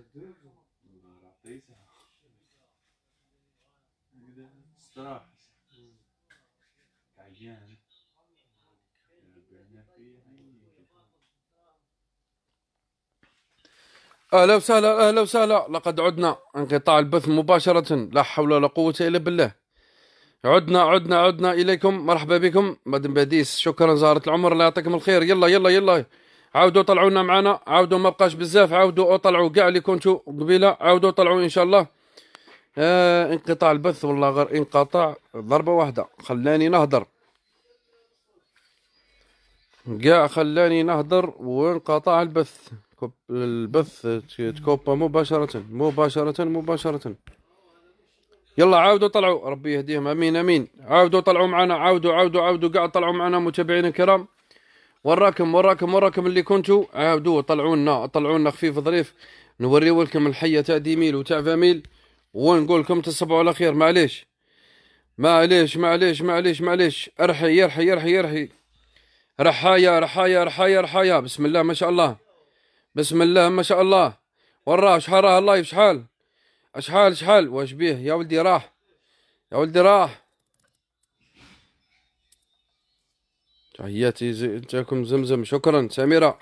ما عيان اهلا وسهلا اهلا وسهلا لقد عدنا انقطاع البث مباشرة لا حول ولا قوة الا بالله عدنا عدنا عدنا اليكم مرحبا بكم مدن باديس شكرا زهرة العمر الله يعطيكم الخير يلا يلا يلا عاودوا طلعونا معنا عاودوا ما بقاش بزاف عاودوا طلعوا كاع اللي كنتوا قبيله عاودوا طلعوا ان شاء الله آه انقطاع البث والله غير انقطاع ضربه واحده خلاني نهضر كاع خلاني نهضر وانقطع البث البث تكوبا مباشرة مباشرة مباشرة يلا عاودوا طلعوا ربي يهديهم امين امين عاودوا طلعوا معنا عاودوا عاودوا عاودوا كاع طلعوا معنا متابعينا الكرام وراكم وراكم وراكم اللي كنتوا عاودوا طلعونا طلعونا خفيف ظريف نوريو لكم الحيه تاع ديميل وتاع فاميل ونقول لكم تصبحوا على خير معليش معليش معليش معليش معليش ارحي يرحي يرحي يرحي رحايا رحايا رحايا رحايا بسم الله ما شاء الله بسم الله ما شاء الله وراه شحال راه اللايف شحال شحال شحال واش بيه يا ولدي راح يا ولدي راح تحياتي تاكم زمزم شكرا سميرة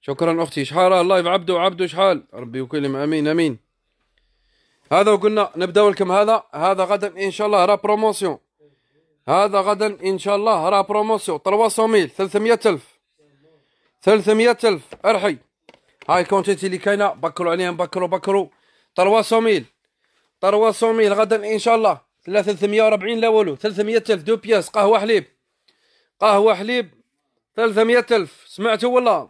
شكرا أختي شحال اللايف عبده عبده شحال ربي يكلم أمين أمين هذا وقلنا نبداو لكم هذا هذا غدا إن شاء الله راه بروموسيون هذا غدا إن شاء الله راه بروموسيون 300 ميل 300 ألف 300 ألف ارحي هاي كونتيتي اللي كاينة بكروا عليهم بكروا بكروا 300 ميل 300 ميل غدا إن شاء الله لا 340 لا والو 300 ألف دو بياس قهوة حليب قهوه حليب 300 الف سمعتوا ولا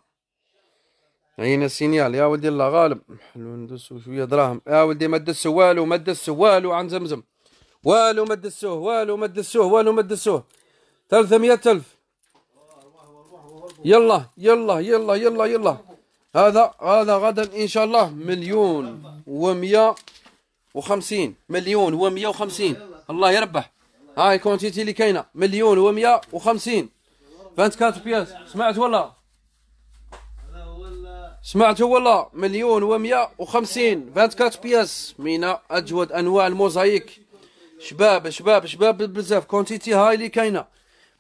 عين السينيال يا ولدي الله غالب حلو ندسو شويه دراهم يا ولدي ما دسو والو ما دسو والو عن زمزم والو ما دسوه والو ما دسوه والو ما دسوه 300 الف يلا يلا يلا يلا يلا هذا هذا غدا ان شاء الله مليون و150 مليون و150 الله يربح هاي كونتيتي اللي كاينه مليون و150 24 بياس سمعت ولا سمعت ولا مليون و150 24 بياس من اجود انواع الموزايك شباب شباب شباب بزاف كونتيتي هاي اللي كاينه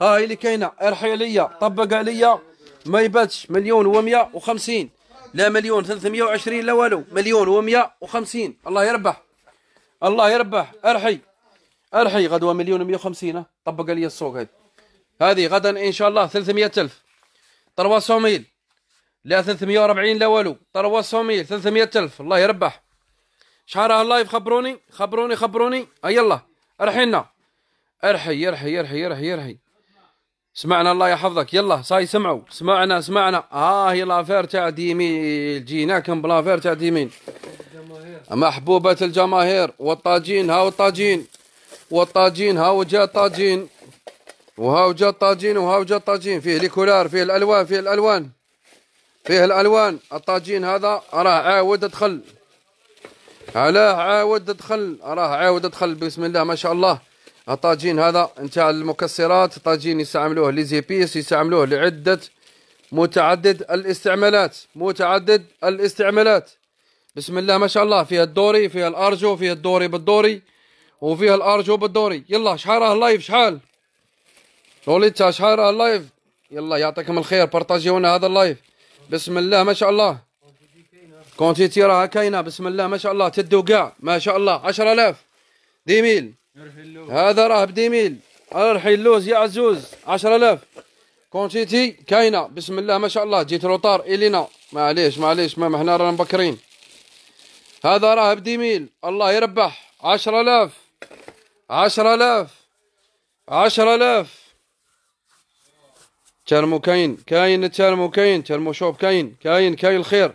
هاي اللي كاينه ارحي عليا طبق عليا ما يباتش مليون و150 لا مليون 320 لا والو مليون و150 الله يربح الله يربح ارحي الحي غدوه مليون ومية وخمسين طبق لي السوق هذا هذه غدا ان شاء الله 300 الف طروا سوميل لا 340 لا والو طروا سوميل 300 الف الله يربح شحال راه اللايف خبروني خبروني خبروني يلا ارحينا ارحي ارحي ارحي ارحي ارحي سمعنا الله يحفظك يلا ساي سمعوا سمعنا سمعنا ها آه هي لافير تاع ديميل جيناكم بلافير تاع ديميل محبوبة الجماهير والطاجين ها والطاجين والطاجين هاو جا طاجين وهاو جا طاجين وهاو جا طاجين فيه ليكولار فيه الالوان فيه الالوان فيه الالوان الطاجين هذا راه عاود دخل علاه عاود دخل راه عاود دخل بسم الله ما شاء الله الطاجين هذا نتاع المكسرات طاجين يستعملوه لي يستعملوه لعده متعدد الاستعمالات متعدد الاستعمالات بسم الله ما شاء الله فيها الدوري فيها الارجو فيها الدوري بالدوري وفيها الارجو بالدوري يلا شحال اللايف شحال لوليتا شحال اللايف يلا يعطيكم الخير بارطاجيونا هذا اللايف بسم الله ما شاء الله كونتيتي راها كاينه بسم الله ما شاء الله تدو كاع ما شاء الله 10000 ديميل هذا راه بديميل ارحي اللوز يا عزوز 10000 كونتيتي كاينه بسم الله ما شاء الله جيت روطار الينا معليش معليش ما حنا رانا مبكرين هذا راه بديميل الله يربح 10000 عشرة آلاف عشرة آلاف تشالمو كاين كاين تشالمو كاين تشالمو شوب كاين كاين كاين الخير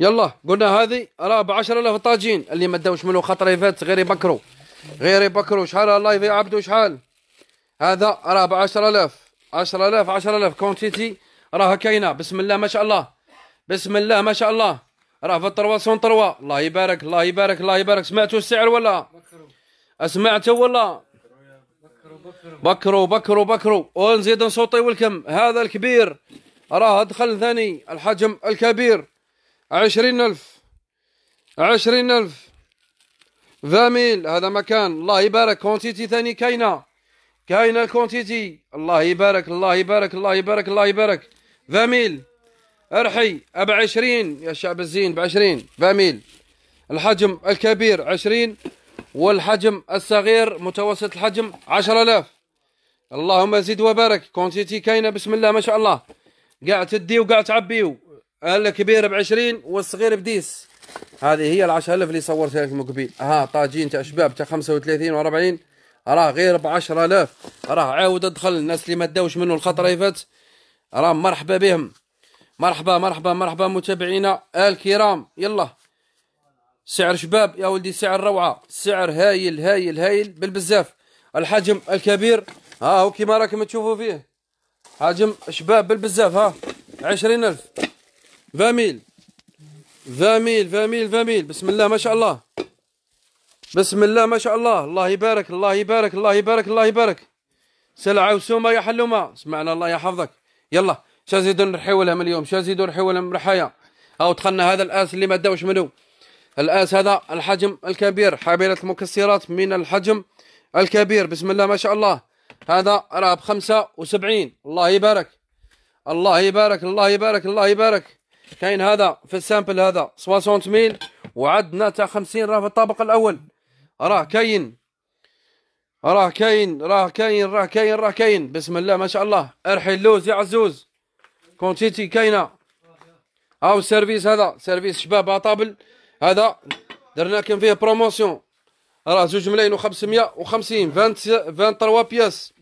يلا قلنا هذه راه ب 10000 طاجين اللي ما داوش منه خطره فات غير يبكروا غير يبكروا شحال اللايف يا عبدو شحال هذا راه ب 10000 10000 10000 كونتيتي راه كاينه بسم الله ما شاء الله بسم الله ما شاء الله راه في 303 الله يبارك الله يبارك الله يبارك سمعتوا السعر ولا سمعتوا ولا بكروا بكروا بكروا ونزيد نصوتي والكم هذا الكبير راه دخل ثاني الحجم الكبير عشرين ألف عشرين ألف فاميل هذا مكان الله يبارك كونتيتي ثاني كاينه كاينه الكونتيتي الله يبارك الله يبارك الله يبارك الله يبارك فاميل ارحي ب 20 يا شعب الزين ب 20 فاميل الحجم الكبير 20 والحجم الصغير متوسط الحجم 10000 اللهم زد وبارك كونتيتي كاينه بسم الله ما شاء الله قاعد تدي وقاع تعبيو الكبير ب 20 والصغير بديس هذه هي ال 10000 اللي صورتها لكم قبيل ها طاجين تاع شباب تاع 35 و40 راه غير ب 10000 راه عاود دخل الناس اللي ما داوش منه الخطره اللي فاتت راه مرحبا بهم مرحبا مرحبا مرحبا متابعينا الكرام يلا سعر شباب يا ولدي سعر روعه سعر هايل هايل هايل بالبزاف الحجم الكبير ها هو كيما راكم تشوفوا فيه حجم شباب بالبزاف ها عشرين ألف فاميل فاميل فاميل فاميل بسم الله ما شاء الله بسم الله ما شاء الله الله يبارك الله يبارك الله يبارك الله يبارك سلعة وسومة يا حلومة سمعنا الله يحفظك يلا شازيدو نرحيو لهم اليوم شازيدو نرحيو لهم رحايا او دخلنا هذا الآس اللي ما داوش منه الآس هذا الحجم الكبير حبيلة المكسرات من الحجم الكبير بسم الله ما شاء الله هذا راه ب 75 الله يبارك الله يبارك الله يبارك الله يبارك كاين هذا في السامبل هذا 60 ميل وعدنا تاع 50 راه في الطابق الاول راه كاين راه كاين راه كاين راه كاين راه كاين بسم الله ما شاء الله ارحل لوز يا عزوز كونتيتي كاينه هاو السيرفيس هذا سيرفيس شباب اطابل هذا درنا كان فيه بروموسيون راه زوج ملايين و550 23 بياس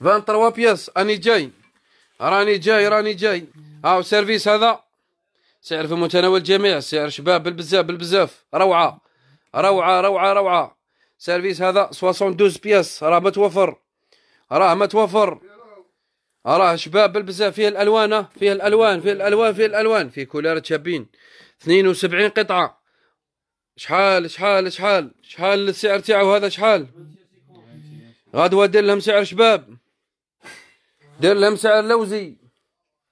23 بياس راني جاي راني جاي راني جاي هاو سيرفيس هذا سعر في متناول الجميع سعر شباب بالبزاف بالبزاف روعه روعه روعه روعه سيرفيس هذا 72 بياس راه متوفر راه متوفر راه شباب بزاف فيه الالوان فيه الالوان فيه الالوان فيه الالوان فيه كولار شابين 72 قطعه شحال شحال شحال شحال السعر تاعو هذا شحال غدوه دير لهم سعر شباب دير لهم سعر لوزي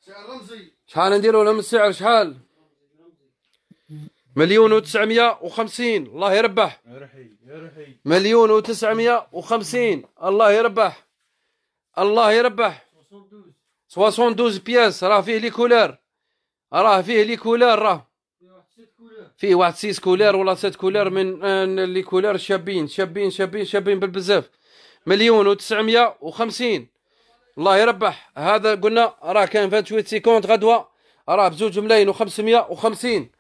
سعر رمزي شحال نديروا لهم السعر شحال مليون وتسعمية وخمسين الله يربح يا يا مليون وتسعمية وخمسين الله يربح الله يربح 72 بياس راه فيه لي كولار راه فيه لي كولار راه فيه واحد سيس كولار ولا سيت كولار من آه، لي كولار شابين شابين شابين شابين بالبزاف مليون وتسعمية وخمسين الله يربح هذا قلنا راه كان 28 سيكونت غدوه راه بزوج ملايين وخمسمية وخمسين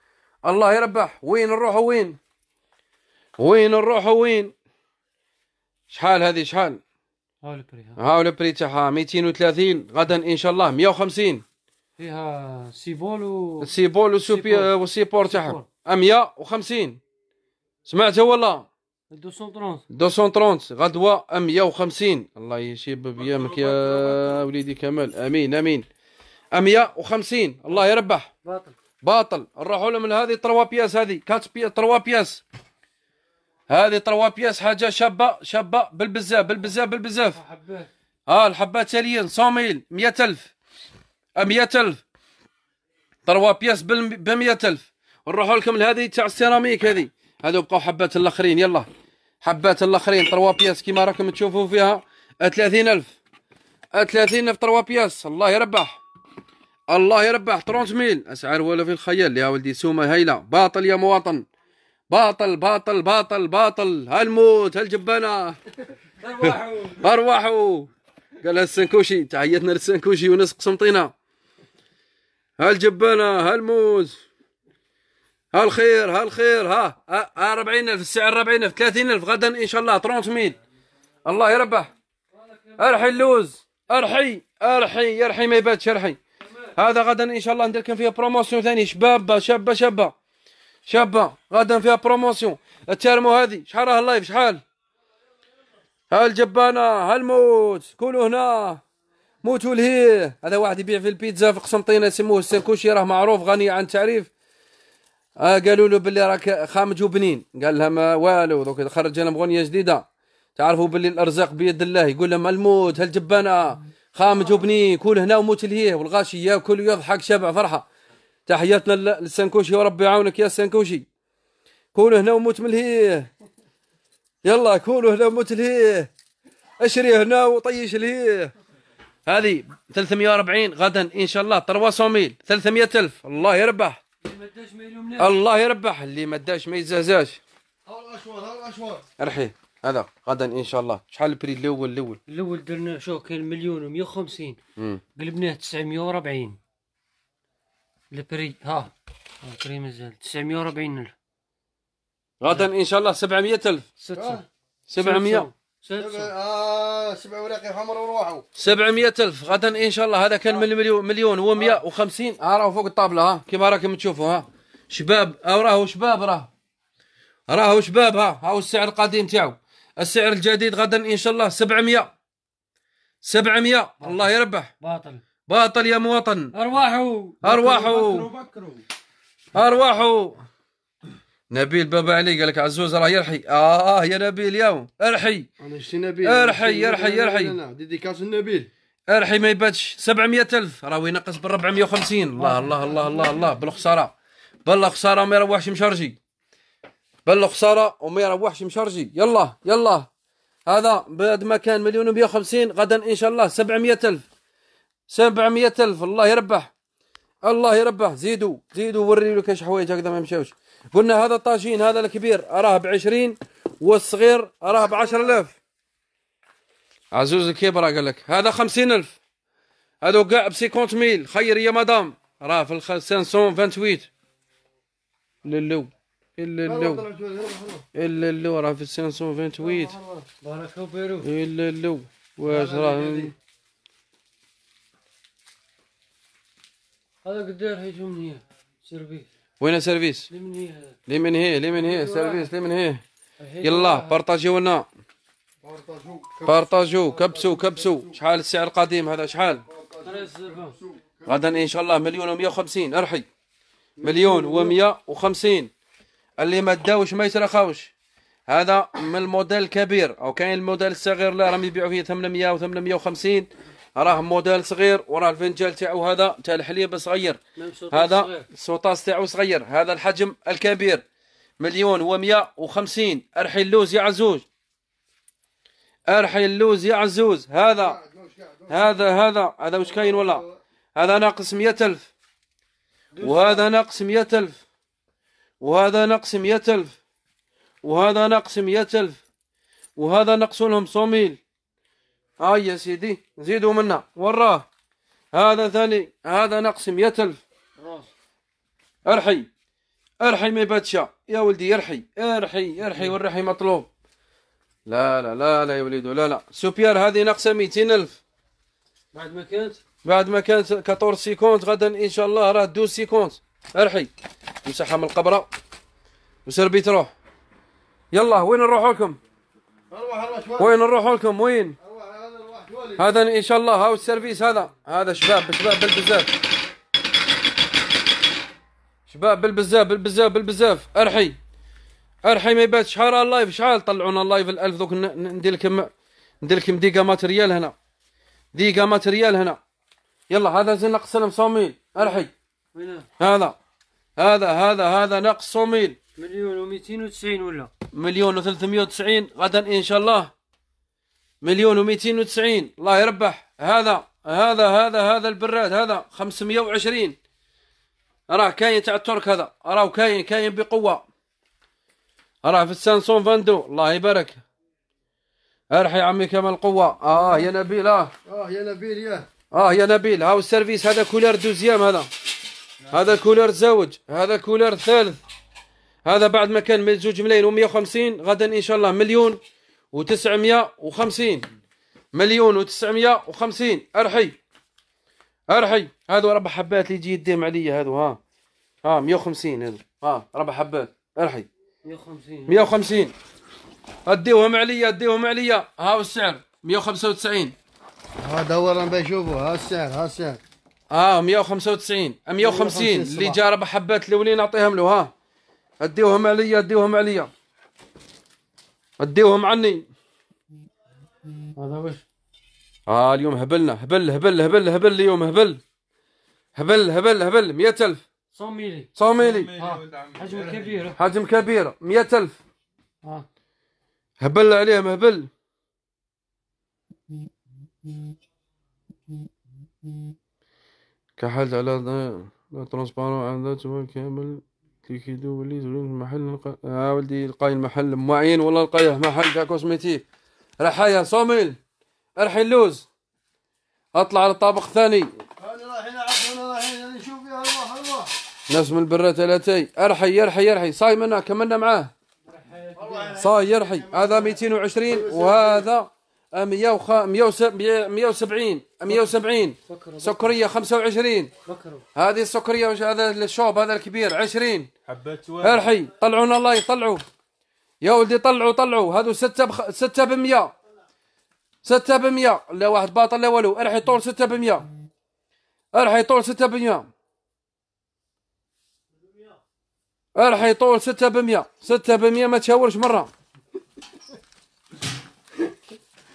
الله يربح وين نروح وين وين نروح وين شحال هذه شحال هاو بريتها بري تاعها 230 غدا ان شاء الله 150 فيها سيبول و سيبول وسوبي وسيبور تاعها 150 سمعتها ولا 230 230 غدوه 150 أه، الله يشيب بيامك يا وليدي كمال امين امين 150 أه، الله يربح باطل باطل نروحوا لهم هذه 3 بياس هذه 4 بياس تروا بياس هذه 3 بياس حاجه شابه شابه بالبزاف بالبزاف بالبزاف اه الحبات تاليين 100 ميل 100000 100000 3 بياس ب 100000 نروحوا لكم لهذه تاع السيراميك هذه هذو بقاو حبات الاخرين يلا حبات الاخرين 3 بياس كيما راكم تشوفوا فيها 30000 30000 3 بياس الله يربح الله يربح 30000 اسعار ولا في الخيال يا ولدي سومه هايله باطل يا مواطن باطل باطل باطل باطل هالموت هالجبانه ارواحوا ارواحوا قال السنكوشي تعيتنا للسنكوشي وناس قسمطينا هالجبانه هالموز هالخير هالخير ها ها 40000 السعر 40000 30000 غدا ان شاء الله 30000 الله يربح ارحي اللوز ارحي ارحي يرحي ما يباتش ارحي هذا غدا ان شاء الله ندير كان فيها بروموسيون ثاني شبابه شابه شابه شابه غدا فيها بروموسيون التيرمو هذه شحال راه اللايف شحال ها الجبانه ها الموت كلوا هنا موتوا لهيه هذا واحد يبيع في البيتزا في قسنطينه يسموه السنكوشي راه معروف غني عن التعريف آه قالوا له باللي راك خامج وبنين قال لها آه، ما والو دوك خرج لهم اغنيه جديده تعرفوا باللي الارزاق بيد الله يقول لهم الموت هالجبانه خامج وبني كل هنا وموت لهيه والغاشي ياكل ويضحك شبع فرحه تحياتنا للسنكوشي وربي يعاونك يا السنكوشي كونوا هنا وموت ملهيه يلا كونوا هنا وموت لهيه اشري هنا وطيش لهيه هذه 340 غدا ان شاء الله 300 ميل 300 الف الله يربح اللي ما الله يربح اللي ما داش ما يتزهزاش ها الاشوار ها الاشوار ارحي هذا غدا ان شاء الله شحال البري الاول الاول الاول درنا شو كان مليون و150 قلبناه 940 البري ها البري مازال 940 الف غدا ان شاء الله 700 الف 600 700 آه. سبع آه، سبع وراقي حمر وروحوا 700 الف غدا ان شاء الله هذا كان آه. من مليون مليون هو 150 ها راهو فوق الطابله ها كما راكم تشوفوا ها شباب راهو شباب راه راهو شباب ها هاو السعر القديم تاعو السعر الجديد غدا ان شاء الله 700 700 باطل. الله يربح باطل باطل يا مواطن ارواحوا ارواحوا ارواحوا نبيل بابا علي قال لك عزوز راه يرحي آه, يا نبيل يا ارحي انا شتي نبيل ارحي ارحي ارحي ديديكاس نبيل ارحي ما يباتش 700 الف راهو ينقص بال 450 الله الله الله الله الله بالخساره بالله خساره ما يروحش مشرجي بلغ خساره وما يروحش مشرجي يلا يلا هذا بعد ما كان مليون و150 غدا ان شاء الله الف سبعمية الف الله يربح الله يربح زيدوا زيدوا وري كاش حوايج هكذا ما يمشاوش قلنا هذا الطاجين هذا الكبير راه ب 20 والصغير راه ب 10000 عزوز الكبرى قال لك هذا 50000 هذو كاع ب ميل خير يا مدام راه في 528 للو الا اللو الا اللو راه في 528 بارك الله فيك الا اللو واش راه هذا قدير حيتو من هي سيرفيس وين سيرفيس من هي لمن هي من هي سيرفيس لي من هي يلا بارطاجيو لنا بارطاجو بارطاجيو كبسو كبسو شحال السعر القديم هذا شحال غدا ان شاء الله مليون و150 ارحي مليون و150 اللي ما داوش ما يترخاوش هذا من الموديل الكبير او كاين الموديل الصغير لا راهم يبيعوا فيه 800 و 850 راه موديل صغير وراه الفنجال تاعو هذا تاع الحليب صغير هذا السوطاس تاعو صغير هذا الحجم الكبير مليون و150 ارحي اللوز يا عزوز ارحي اللوز يا عزوز هذا هذا هذا هذا واش كاين ولا هذا ناقص 100000 وهذا ناقص 100000 وهذا نقص مئة ألف وهذا نقص مئة ألف وهذا نقص لهم صوميل آه يا سيدي زيدوا منا وراه هذا ثاني هذا نقص مئة ألف ارحي ارحي ما باتشا يا ولدي ارحي ارحي ارحي والرحي مطلوب لا لا لا لا يا وليدو لا لا سوبيار هذه ناقصه الف بعد ما كانت بعد ما كانت 14 سيكونت غدا ان شاء الله راه 12 سيكونت ارحي امسحها من القبره وسربي روح يلا وين نروح لكم؟ وين نروح لكم وين؟ هذا ان شاء الله هاو السيرفيس هذا هذا شباب شباب بالبزاف شباب بالبزاف بالبزاف بالبزاف ارحي ارحي ما يبات شحال اللايف شحال طلعونا اللايف الالف دوك ندير لكم ندير لكم ديكا ماتريال هنا ديكا ماتريال هنا يلا هذا زين نقصنا مصومين ارحي هذا هذا هذا هذا نقص ميل مليون و290 ولا مليون و390 غدا ان شاء الله مليون و290 الله يربح هذا هذا هذا هذا البراد هذا 520 راه كاين تاع الترك هذا راه كاين كاين بقوه راه في السانسون فاندو الله يبارك ارحي يا عمي كمال القوه اه يا نبيل اه اه يا نبيل ياه اه يا نبيل هاو السيرفيس هذا كولير دوزيام هذا هذا كولر تزوج هذا كولر ثالث هذا بعد ما كان من زوج ملايين و150 غدا ان شاء الله مليون و950 مليون و950 ارحي ارحي هذو ربع حبات اللي يجي يديهم عليا هذو ها ها 150 هذو ها ربع حبات ارحي 150 150 اديوهم عليا اديوهم عليا ها السعر 195 ها دور انا بنشوفه ها السعر ها السعر اه 195 150 آه، اللي جا ربع حبات الاولين اعطيهم له ها اديوهم عليا اديوهم عليا اديوهم عني هذا وش اه اليوم هبلنا هبل هبل هبل هبل اليوم هبل هبل هبل هبل 100000 100 ميلي 100 ميلي حجم كبير حجم كبير 100000 اه هبل عليهم هبل كحلت على لا ترونسبارون على ذات كامل تيكيدو ولي المحل اه ولدي لقاي المحل معين والله لقايه محل تاع كوسميتيك رحايا صوميل ارحي اللوز اطلع على الطابق الثاني ناس من البرات ثلاثي ارحي يرحي يرحي صايم انا كملنا معاه صاي يرحي هذا 220 وهذا 170 آه، 170 آه، سكريه 25 هذه السكريه وش هذا الشوب هذا الكبير 20 حبات ارحي طلعونا الله يطلعوا يا ولدي طلعوا طلعوا هذو 6 ب 6 ب 100 6 ب 100 لا واحد باطل لا والو ارحي طول 6 ب 100 ارحي طول 6 ب 100 ارحي طول 6 ب 100 6 ب 100 ما تشاورش مره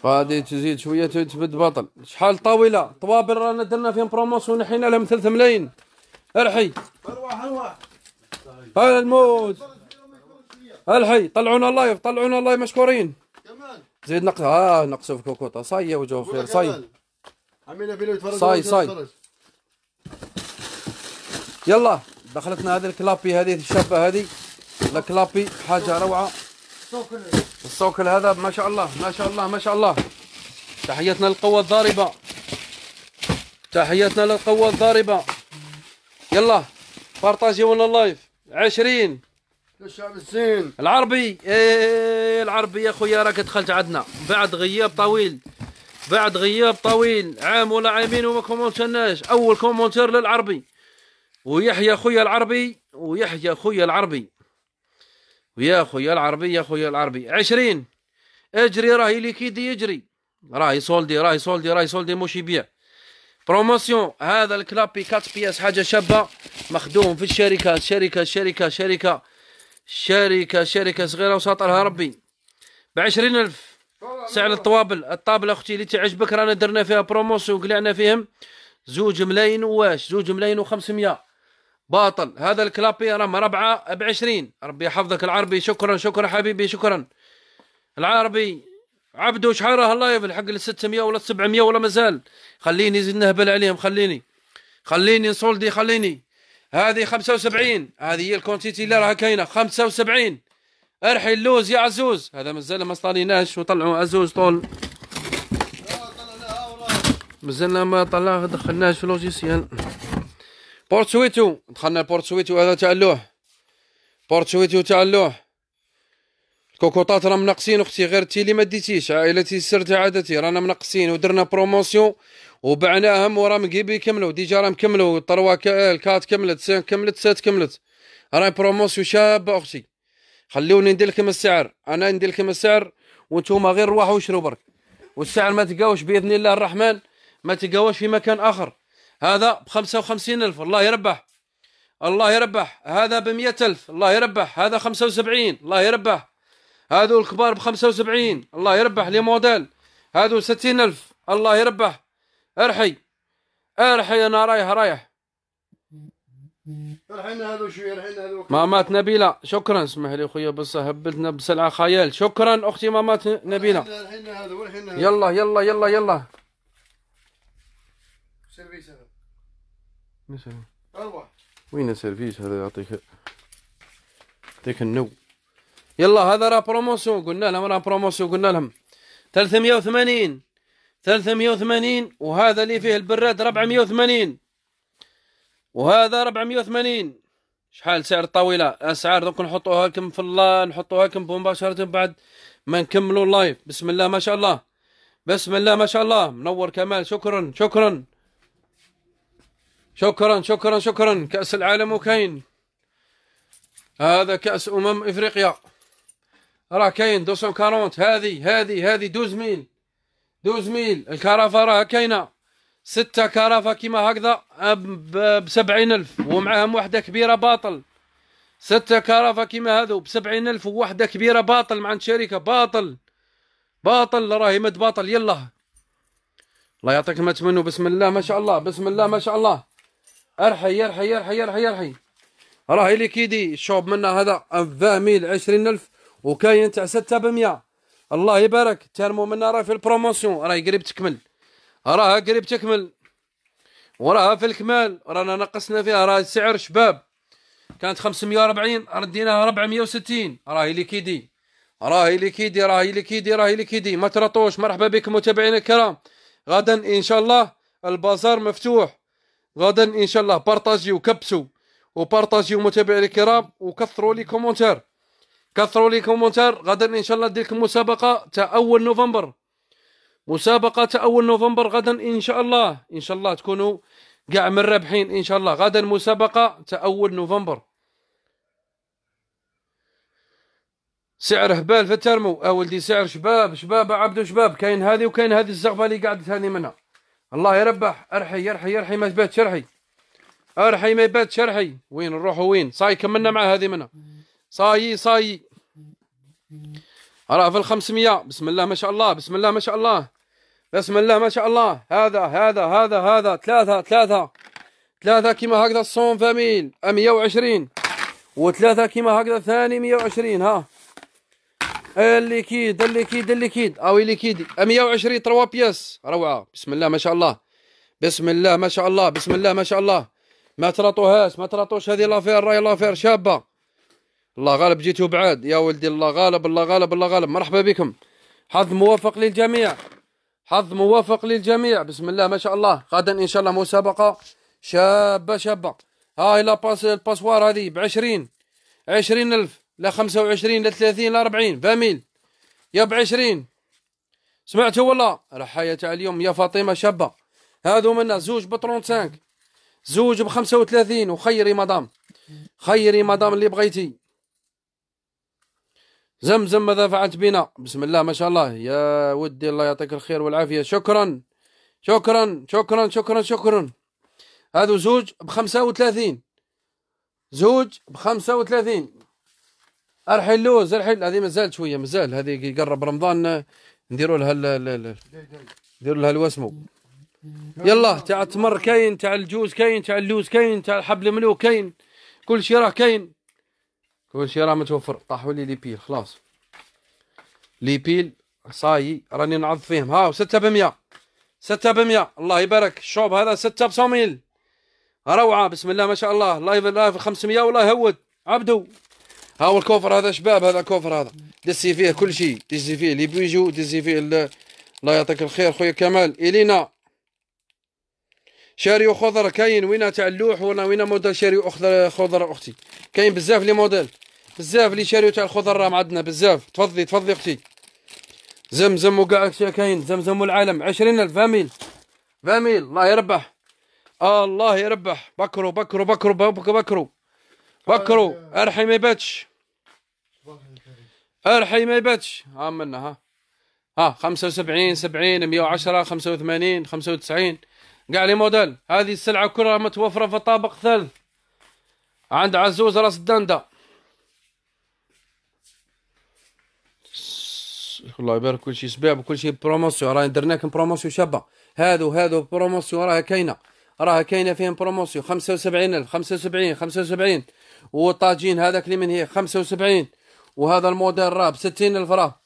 فهذه تزيد شويه تبد بطل شحال طاوله طوابل رانا درنا فيهم بروموسيون حينا لهم 3 ملايين الحي ارواح ارواح الموت الحي طلعونا لايف طلعونا لايف مشكورين كمان زيد نقص اه نقصوا في كوكوطه صاي وجهه خير صاي عمينا فيلو يتفرجوا صاي صاي يلا دخلتنا هذه الكلابي هذه الشابه هذه الكلابي حاجه روعه السوكل هذا ما شاء الله ما شاء الله ما شاء الله تحياتنا للقوة الضاربة تحياتنا للقوة الضاربة يلا بارطاجيو لنا اللايف عشرين للشعب الزين العربي ايه العربي يا خويا راك دخلت عندنا بعد غياب طويل بعد غياب طويل عام ولا عامين وما كومونتناش اول كومونتير للعربي ويحيى خويا العربي ويحيى خويا العربي ويا خويا العربي يا خويا العربي عشرين اجري راهي ليكيدي يجري راهي سولدي راهي سولدي راهي سولدي مش يبيع بروموسيون هذا الكلابي 4 بياس حاجه شابه مخدوم في الشركه شركه شركه شركه شركه شركه صغيره وساطرها ربي ب ألف سعر الطوابل الطابله اختي اللي تعجبك رانا درنا فيها بروموسيون وقلعنا فيهم زوج ملايين واش زوج ملايين و500 باطل هذا الكلابي رم ربعة ب 20 ربي يحفظك العربي شكرا شكرا حبيبي شكرا العربي عبده شعره الله يفل حق ال 600 ولا 700 ولا مازال خليني زيد نهبل عليهم خليني خليني نصولدي خليني هذه 75 هذه هي الكونتيتي اللي راها كاينه 75 ارحي اللوز يا عزوز هذا مازال ما طاليناش وطلعوا عزوز طول مازلنا ما طلع دخلناش في لوجيسيال بورت سويتو دخلنا لبورت سويتو هذا تاع اللوح بورت سويتو تاع اللوح الكوكوطات راه منقصين اختي غير تي اللي ما ديتيش عائلتي السر تاع عادتي رانا منقصين ودرنا بروموسيون وبعناهم ورا مقيبي كملوا ديجا راه مكملوا الطروا الكات كملت سان كملت سات كملت راه بروموسيون شابه اختي خلوني ندير لكم السعر انا ندير لكم السعر وانتوما غير روحوا وشرو برك والسعر ما تلقاوش باذن الله الرحمن ما تلقاوش في مكان اخر هذا ب 55000 الله يربح الله يربح هذا ب 100000 الله يربح هذا 75 الله يربح هذو الكبار ب 75 الله يربح لي موديل هذو 60000 الله يربح ارحي ارحي انا رايح رايح ارحينا هذو شويه ارحينا هذو مامات نبيله شكرا اسمح لي خويا بس هبلتنا بسلعه خيال شكرا اختي مامات نبيله رحنا هذو رحنا يلا يلا يلا يلا سيرفيس هذا وين السيرفيس هذا يعطيك يعطيك النو يلا هذا راه بروموسيون قلنا لهم راه بروموسيون قلنا لهم 380 380 وهذا اللي فيه البراد 480 وهذا 480 شحال سعر الطاوله اسعار دوك نحطوها لكم في الله نحطوها لكم مباشره بعد ما نكملوا اللايف بسم الله ما شاء الله بسم الله ما شاء الله منور كمال شكرا شكرا شكرا شكرا شكرا كأس العالم كاين هذا كأس أمم إفريقيا راه كاين 240 هذه هذه هذه دوز ميل الكرافة راه كاينة ستة كرافة كيما هكذا بسبعين ألف ومعاهم وحدة كبيرة باطل ستة كرافة كيما هذو بسبعين ألف ووحدة كبيرة باطل مع شركة باطل باطل راهي مد باطل يلا الله يعطيك ما تمنوا بسم الله ما شاء الله بسم الله ما شاء الله ارحي ارحي ارحي ارحي ارحي راهي ليكيدي الشوب منا هذا فاميل عشرين الف وكاين تاع ستة بمية الله يبارك تيرمو منا راه في البروموسيون راهي قريب تكمل راها قريب تكمل وراها في الكمال رانا نقصنا فيها راه سعر شباب كانت خمسمية وربعين رديناها وستين راهي كيدي راهي ليكيدي راهي ليكيدي راهي ليكيدي ما ترطوش مرحبا بكم متابعينا الكرام غدا ان شاء الله البازار مفتوح غدا ان شاء الله بارطاجيو كبسو وبارطاجيو متابعينا الكرام وكثروا لي كومونتير كثروا لي كومونتير غدا ان شاء الله ندير لكم مسابقه تاع اول نوفمبر مسابقه تاع اول نوفمبر غدا ان شاء الله ان شاء الله تكونوا كاع من الرابحين ان شاء الله غدا مسابقه تاع اول نوفمبر سعر هبال في الترمو اولدي سعر شباب شباب عبدو شباب كاين هذه وكاين هذه الزغبه اللي قاعد ثاني منها الله يربح ارحي يرحي يرحي ما يبات شرحي ارحي ما يبات شرحي وين نروحوا وين صاي كملنا مع هذه منها صاي صاي راه في الخمسمية بسم الله ما شاء الله بسم الله ما شاء الله بسم الله ما شاء الله هذا هذا هذا هذا ثلاثة ثلاثة ثلاثة كيما هكذا الصون فاميل مية وعشرين وثلاثة كيما هكذا ثاني مية وعشرين ها الليكيد الليكيد الليكيد اوي ليكيدي 120 3 بياس روعه بسم الله ما شاء الله بسم الله ما شاء الله بسم الله ما شاء الله ما تراطوهاش ما تراطوش هذه لافير راهي لافير شابه الله غالب جيتو بعاد يا ولدي الله غالب الله غالب الله غالب مرحبا بكم حظ موفق للجميع حظ موفق للجميع بسم الله ما شاء الله غدا ان شاء الله مسابقه شابه شابه هاي لا باس الباسوار هذه ب 20 20000 لا 25 لا 30 لا 40 فاميل يا ب 20 سمعتوا ولا راه حياة اليوم يا فاطمه شابه هادو منا زوج ب 35 زوج ب 35 وخيري مدام خيري مدام اللي بغيتي زمزم ماذا فعلت بنا بسم الله ما شاء الله يا ودي الله يعطيك الخير والعافيه شكرا شكرا شكرا شكرا شكرا هادو زوج ب 35 زوج ب 35 اللوز الحل هذه مازال شويه مازال هذه يقرب رمضان نديروا لها نديروا لها الوسمو يلا تاع التمر كاين تاع الجوز كاين تاع اللوز كاين تاع الحبل الملوك كاين كل شيء راه كاين كل شيء راه متوفر طاحوا لي لي بيل خلاص لي بيل صاي راني نعض فيهم هاو ستة بمية ستة بمية الله يبارك الشوب هذا ستة بصوميل روعة بسم الله ما شاء الله لايف لايف 500 والله يهود عبدو ها هو الكوفر هذا شباب هذا كوفر هذا دسي فيه كل شيء دسي فيه لي بيجو دسي فيه الله يعطيك الخير خويا كمال الينا شاري خضر كاين وين تاع اللوح ولا وين موديل شاري خضر اختي كاين بزاف لي موديل بزاف لي شاريو تاع الخضر راه عندنا بزاف تفضلي تفضلي اختي زمزم وكاع كاين زمزم والعالم 20000 فاميل فاميل الله يربح الله يربح بكرو بكرو بكرو بكرو بكرو بكروا آه. ارحي ما يباتش ارحي ما يباتش ها منا ها ها 75 70 110 85 95 كاع لي موديل هذه السلعه كلها متوفره في طابق ثالث عند عزوز راس الدندا الله يبارك كل شيء سباب وكل شيء بروموسيون راه درناكم بروموسيون شابه هادو هادو بروموسيون راه كاينه راه كاينه فيهم بروموسيون وسبعين 75 75 والطاجين هذاك اللي من هي 75 وهذا الموديل راه ب الف راه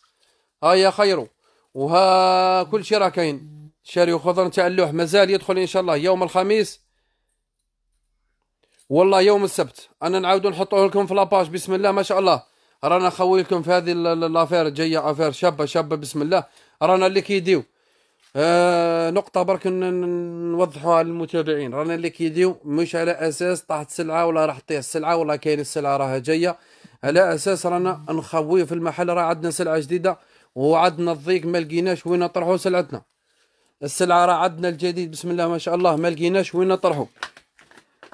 ها يا خيرو وها كل شيء راه كاين شاريو خضر نتاع اللوح مازال يدخل ان شاء الله يوم الخميس والله يوم السبت انا نعاودو نحطوه لكم في لاباج بسم الله ما شاء الله رانا خويلكم في هذه لافير جايه افير شابه شابه بسم الله رانا اللي كيديو آه نقطة برك نوضحوها للمتابعين رانا اللي كيديو مش على أساس طاحت سلعة ولا راح تطيح السلعة ولا كاين السلعة راها جاية على أساس رانا نخويو في المحل راه عندنا سلعة جديدة وعندنا الضيق ما لقيناش وين نطرحو سلعتنا السلعة راه عندنا الجديد بسم الله ما شاء الله ما لقيناش وين نطرحو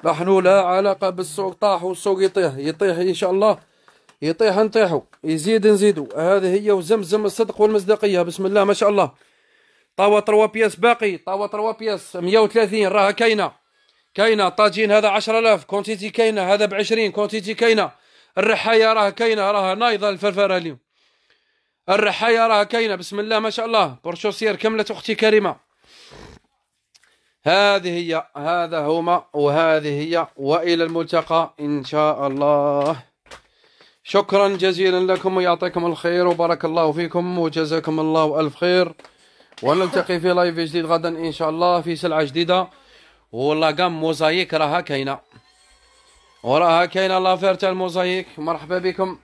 نحن لا علاقة بالسوق طاح والسوق يطيح يطيح إن شاء الله يطيح نطيحو يزيد نزيدو هذه هي وزمزم الصدق والمصداقية بسم الله ما شاء الله طاوة 3 بياس باقي طاوة 3 بياس 130 راها كاينه كاينه طاجين هذا 10000 كونتيتي كاينه هذا ب 20 كونتيتي كاينه الرحايه راها كاينه راها نايضه الفرفره اليوم الرحايه راها كاينه بسم الله ما شاء الله بورشوسير كملت اختي كريمه هذه هي هذا هما وهذه هي والى الملتقى ان شاء الله شكرا جزيلا لكم ويعطيكم الخير وبارك الله فيكم وجزاكم الله الف خير ونلتقي في لايف جديد غدا ان شاء الله في سلعه جديده والله قام موزايك راها كاينه وراها كاينه لافير تاع الموزايك مرحبا بكم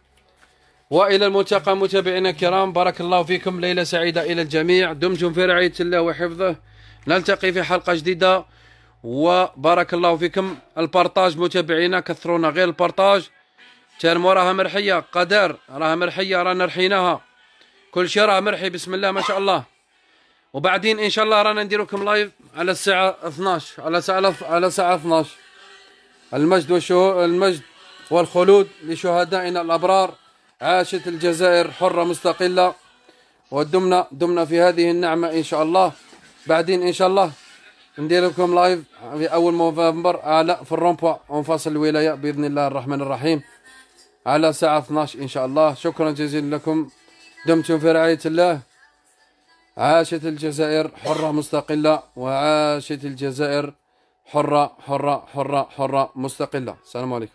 والى الملتقى متابعينا الكرام بارك الله فيكم ليله سعيده الى الجميع دمتم في رعايه الله وحفظه نلتقي في حلقه جديده وبارك الله فيكم البارطاج متابعينا كثرونا غير البارطاج ترمو راها مرحيه قدر راها مرحيه رانا رحيناها كل شيء راه مرحي بسم الله ما شاء الله وبعدين ان شاء الله رانا ندير لكم لايف على الساعه 12 على الساعه على الساعه 12 المجد وشو المجد والخلود لشهدائنا الابرار عاشت الجزائر حره مستقله ودمنا دمنا في هذه النعمه ان شاء الله بعدين ان شاء الله ندير لكم لايف في اول نوفمبر على في الرومبوا انفصل الولايه باذن الله الرحمن الرحيم على الساعه 12 ان شاء الله شكرا جزيلا لكم دمتم في رعايه الله عاشت الجزائر حرة مستقلة وعاشت الجزائر حرة حرة حرة حرة مستقلة السلام عليكم